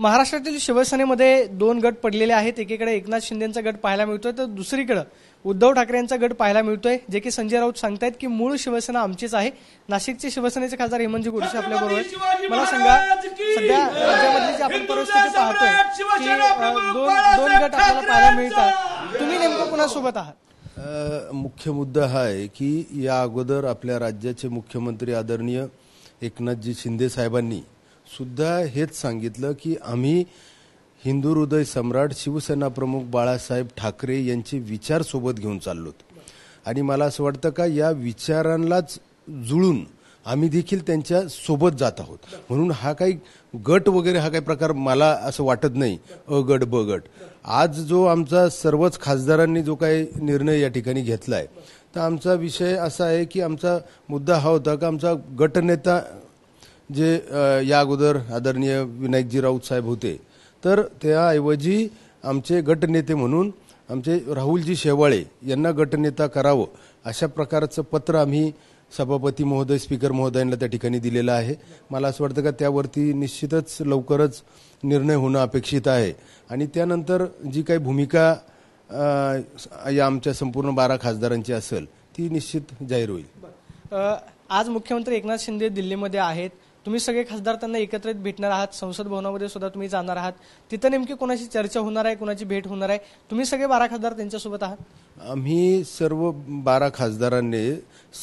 महाराष्ट्रातील शिवसेनेमध्ये दोन गट पडलेले आहेत एकीकडे एकनाथ शिंदेचा गट पाहायला मिळतोय तर दुसरीकडे उद्धव ठाकरे यांचा गट पाहायला मिळतोय जे की संजय राऊत सांगतायत की मूळ शिवसेना आमचीच आहे नाशिकचे शिवसेनेचे खासदार हेमंत गोडसे आपल्या बरोबर मला सांगा सध्या राज्यामधली जी आपण परिस्थिती पाहतोय की दोन दोन गट आपल्याला पाहायला मिळतात तुम्ही नेमकं कोणासोबत आहात मुख्य मुद्दा हा आहे की या अगोदर आपल्या राज्याचे मुख्यमंत्री आदरणीय एकनाथजी शिंदे साहेबांनी सुद्धा हेच सांगितलं की आम्ही हिंदू हृदय सम्राट शिवसेना प्रमुख बाळासाहेब ठाकरे यांचे विचार सोबत घेऊन चाललोत आणि मला असं वाटतं का या विचारांनाच जुळून आम्ही देखील त्यांच्या सोबत जात आहोत म्हणून हा काही गट वगैरे हा काही प्रकार मला असं वाटत नाही अ गट ब गट आज जो आमचा सर्वच खासदारांनी जो काही निर्णय या ठिकाणी घेतला आहे तर आमचा विषय असा आहे की आमचा मुद्दा हा होता का आमचा गटनेता जे या अगोदर आदरणीय विनायकजी राऊत साहेब होते तर त्याऐवजी आमचे गटनेते म्हणून आमचे राहुलजी शेवाळे यांना गटनेता करावं अशा प्रकारचं पत्र आम्ही सभापती महोदय स्पीकर महोदयांना त्या ठिकाणी दिलेलं आहे मला असं वाटतं का त्यावरती निश्चितच लवकरच निर्णय होणं अपेक्षित आहे आणि त्यानंतर जी काही भूमिका या आमच्या संपूर्ण बारा खासदारांची असेल ती निश्चित जाहीर होईल आज मुख्यमंत्री एकनाथ शिंदे दिल्लीमध्ये आहेत तुम्ही सगळे खासदार त्यांना एकत्रित भेटणार आहात संसद भवनामध्ये सुद्धा तुम्ही जाणार आहात तिथं नेमकी कोणाशी चर्चा होणार आहे कोणाची भेट होणार आहे तुम्ही सगळे बारा खासदार त्यांच्यासोबत आहात आम्ही सर्व बारा खासदारांनी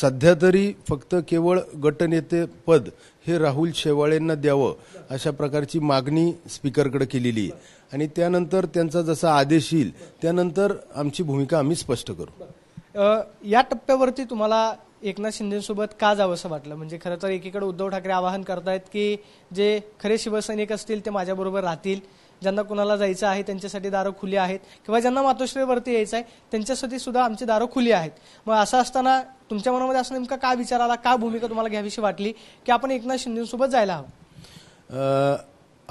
सध्या तरी फक्त केवळ गटनेते पद हे राहुल शेवाळेंना द्यावं अशा प्रकारची मागणी स्पीकरकडे केलेली आहे आणि त्यानंतर त्यांचा जसा आदेश येईल त्यानंतर आमची भूमिका आम्ही स्पष्ट करू या टप्प्यावरती तुम्हाला एकनाथ शिंदेसोबत का जावं असं वाटलं म्हणजे खरं तर एकीकडे उद्धव ठाकरे आवाहन करतायत की जे खरे शिवसैनिक असतील ते माझ्याबरोबर राहतील ज्यांना कुणाला जायचं आहे त्यांच्यासाठी दारं खुली आहेत किंवा ज्यांना मातोश्रीवरती यायचं आहे त्यांच्यासाठी सुद्धा आमची दारं खुली आहेत मग असं असताना तुमच्या मनामध्ये असं नेमकं का विचार आला का भूमिका तुम्हाला घ्यावीशी वाटली की आपण एकनाथ शिंदेसोबत जायला हवं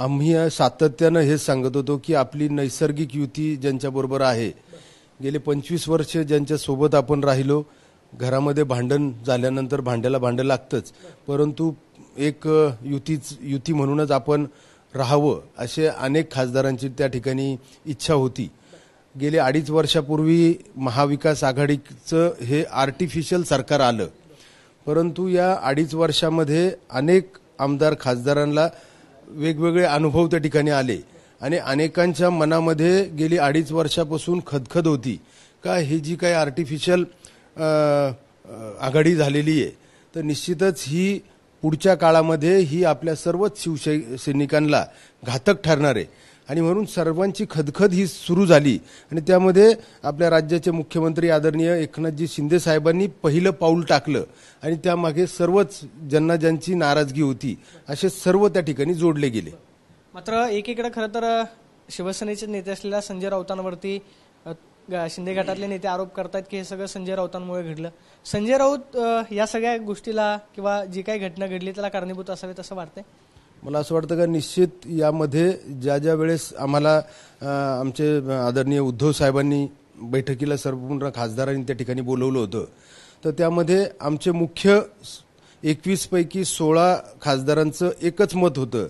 आम्ही सातत्यानं हेच सांगत होतो की आपली नैसर्गिक युती ज्यांच्याबरोबर आहे गेले पंचवीस वर्ष ज्यांच्यासोबत आपण राहिलो घरामध्ये भांडण झाल्यानंतर भांड्याला भांडं लागतंच परंतु एक युतीच युती म्हणूनच आपण राहावं असे अनेक खासदारांची त्या ठिकाणी इच्छा होती गेले अडीच वर्षापूर्वी महाविकास आघाडीचं हे आर्टिफिशियल सरकार आलं परंतु या अडीच वर्षामध्ये अनेक आमदार खासदारांना वेगवेगळे अनुभव त्या ठिकाणी आले आणि अनेकांच्या मनामध्ये गेली अडीच वर्षापासून खदखद होती का हे जी काही आर्टिफिशियल आघाडी झालेली आहे तर निश्चितच ही पुढच्या काळामध्ये ही आपल्या सर्वच शिवसैनिकांना घातक ठरणार आहे आणि म्हणून सर्वांची खदखद ही सुरू झाली आणि त्यामध्ये आपल्या राज्याचे मुख्यमंत्री आदरणीय एकनाथजी शिंदे साहेबांनी पहिलं पाऊल टाकलं आणि त्यामागे सर्वच ज्यांना ज्यांची नाराजगी होती असे सर्व त्या ठिकाणी जोडले गेले मात्र एकीकडे खरं तर शिवसेनेचे नेते असलेल्या संजय राऊतांवरती शिंदे गटातले नेते आरोप करतात की हे सगळं संजय राऊतांमुळे घडलं संजय राऊत या सगळ्या गोष्टीला किंवा जी काही घटना घडली त्याला कारणीभूत असावेत असं वाटतंय मला असं वाटतं का निश्चित यामध्ये ज्या ज्या वेळेस आम्हाला आमचे आदरणीय उद्धव साहेबांनी बैठकीला सर्वपूर्ण खासदारांनी त्या ठिकाणी बोलवलं होतं तर त्यामध्ये आमचे मुख्य एकवीसपैकी सोळा खासदारांचं एकच मत होतं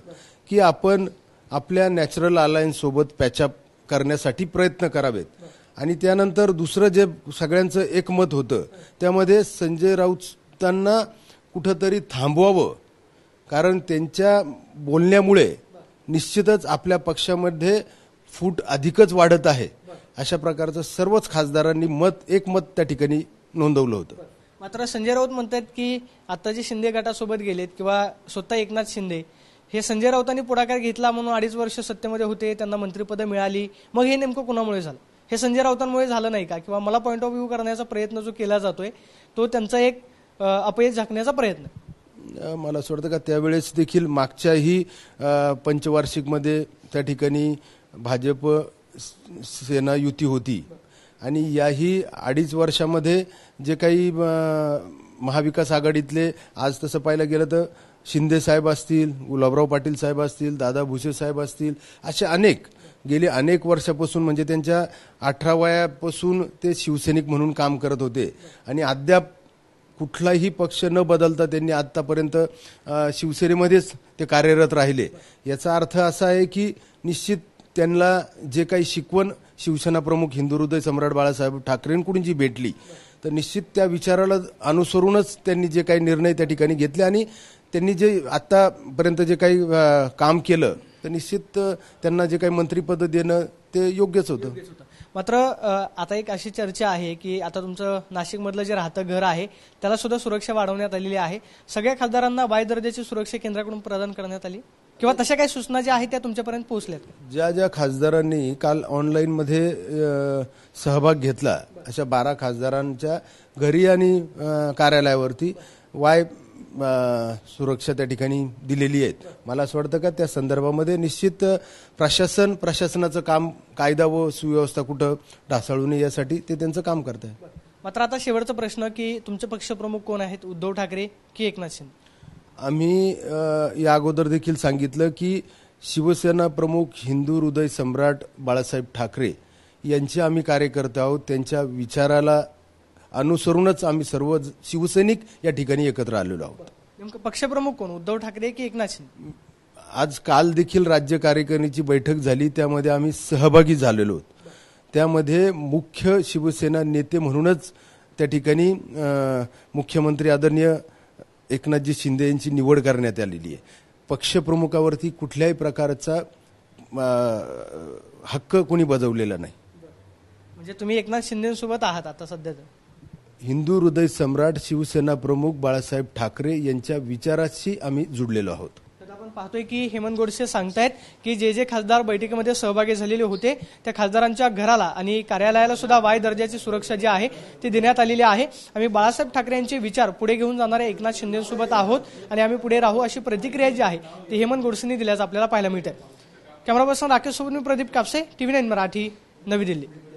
की आपण आपल्या नॅचरल अलायन्ससोबत पॅचअप करण्यासाठी प्रयत्न करावेत आणि त्यानंतर दुसरं जे सगळ्यांचं एकमत होतं त्यामध्ये संजय राऊतांना कुठंतरी थांबवावं कारण त्यांच्या बोलण्यामुळे निश्चितच आपल्या पक्षामध्ये फूट अधिकच वाढत आहे अशा प्रकारचं सर्वच खासदारांनी मत एकमत त्या ठिकाणी नोंदवलं होतं मात्र संजय राऊत म्हणतात की आता जे शिंदे गटासोबत गेलेत किंवा स्वतः एकनाथ शिंदे हे संजय राऊतांनी पुढाकार घेतला म्हणून अडीच वर्ष सत्तेमध्ये होते त्यांना मंत्रिपद मिळाली मग हे नेमकं कुणामुळे झालं हे संजय राऊतांमुळे झालं नाही का किंवा मला पॉईंट ऑफ व्ह्यू करण्याचा प्रयत्न जो केला जातोय तो त्यांचा एक अपयश झाकण्याचा प्रयत्न मला असं वाटतं का त्यावेळेस देखील मागच्याही पंचवार्षिकमध्ये त्या ठिकाणी भाजप सेना युती होती आणि याही अडीच वर्षामध्ये जे काही महाविकास आघाडीतले आज तसं पाहायला गेलं तर शिंदे साहेब असतील गुलाबराव पाटील साहेब असतील दादा भुसे साहेब असतील असे अनेक गेली अनेक वर्षापासून म्हणजे त्यांच्या अठरा वयापासून ते शिवसैनिक म्हणून काम करत होते आणि अद्याप कुठलाही पक्ष न बदलता त्यांनी आतापर्यंत शिवसेनेमध्येच ते कार्यरत राहिले याचा अर्थ असा आहे की निश्चित त्यांना जे काही शिकवण शिवसेना प्रमुख हिंदू हृदय सम्राट बाळासाहेब ठाकरेंकडून जी भेटली तर निश्चित त्या विचाराला अनुसरूनच त्यांनी जे काही निर्णय त्या ठिकाणी घेतले आणि त्यांनी जे आतापर्यंत जे काही काम केलं तर निश्चित त्यांना जे काही मंत्रीपद देणं ते योग्यच होतं मात्र आता एक अशी चर्चा आहे की आता तुमचं नाशिकमधलं जे राहतं घर आहे त्याला सुद्धा सुरक्षा वाढवण्यात आलेली आहे सगळ्या खासदारांना बाय दर्जाची सुरक्षा केंद्राकडून प्रदान करण्यात आली किंवा तशा काही सूचना ज्या आहेत त्या तुमच्यापर्यंत पोहोचल्यात ज्या ज्या खासदारांनी काल मध्ये सहभाग घेतला अशा बारा खासदारांच्या घरी आणि कार्यालयावरती वाय सुरक्षा त्या ठिकाणी दिलेली आहेत मला असं वाटतं का त्या संदर्भामध्ये निश्चित प्रशासन प्रशासनाचं काम कायदा व सुव्यवस्था कुठं ढासळू नये यासाठी ते त्यांचं काम करत आहे मात्र आता शेवटचा प्रश्न की तुमचे पक्षप्रमुख कोण आहेत उद्धव ठाकरे की एकनाथ शिंदे आम्ही या अगोदर देखील सांगितलं की शिवसेना प्रमुख हिंदू हृदय सम्राट बाळासाहेब ठाकरे यांचे आम्ही कार्यकर्ते आहोत त्यांच्या विचाराला अनुसरूनच आम्ही सर्व शिवसैनिक या ठिकाणी एकत्र आलेलो आहोत नेमकं पक्षप्रमुख कोण उद्धव ठाकरे की एकनाथ शिंदे आज काल देखील राज्य कार्यकारिणीची बैठक झाली त्यामध्ये आम्ही सहभागी झालेलो आहोत त्यामध्ये मुख्य शिवसेना नेते म्हणूनच त्या ठिकाणी मुख्यमंत्री आदरणीय एकनाथजी शिंदे यांची निवड करण्यात आलेली आहे पक्षप्रमुखावरती कुठल्याही प्रकारचा हक्क कोणी बजावलेला नाही म्हणजे तुम्ही एकनाथ शिंदेसोबत आहात आता सध्या हिंदू हृदय सम्राट शिवसेना प्रमुख बाळासाहेब ठाकरे यांच्या विचाराशी आम्ही जुडलेलो आहोत आपण पाहतोय की हेमंत गोडसे सांगतायत की जे जे खासदार बैठकीमध्ये सहभागी झालेले होते त्या खासदारांच्या घराला आणि कार्यालयाला सुद्धा वाय दर्जाची सुरक्षा जी आहे ती देण्यात आलेली आहे आम्ही बाळासाहेब ठाकरे यांचे विचार पुढे घेऊन जाणाऱ्या एकनाथ शिंदेसोबत आहोत आणि आम्ही पुढे राहू अशी प्रतिक्रिया जी आहे ती हेमंत गोडसेंनी दिल्याचं आपल्याला पाहायला मिळत आहे कॅमेरा पर्सन राकेश सोबत मी प्रदीप कापसे टीव्ही नाईन मराठी नवी दिल्ली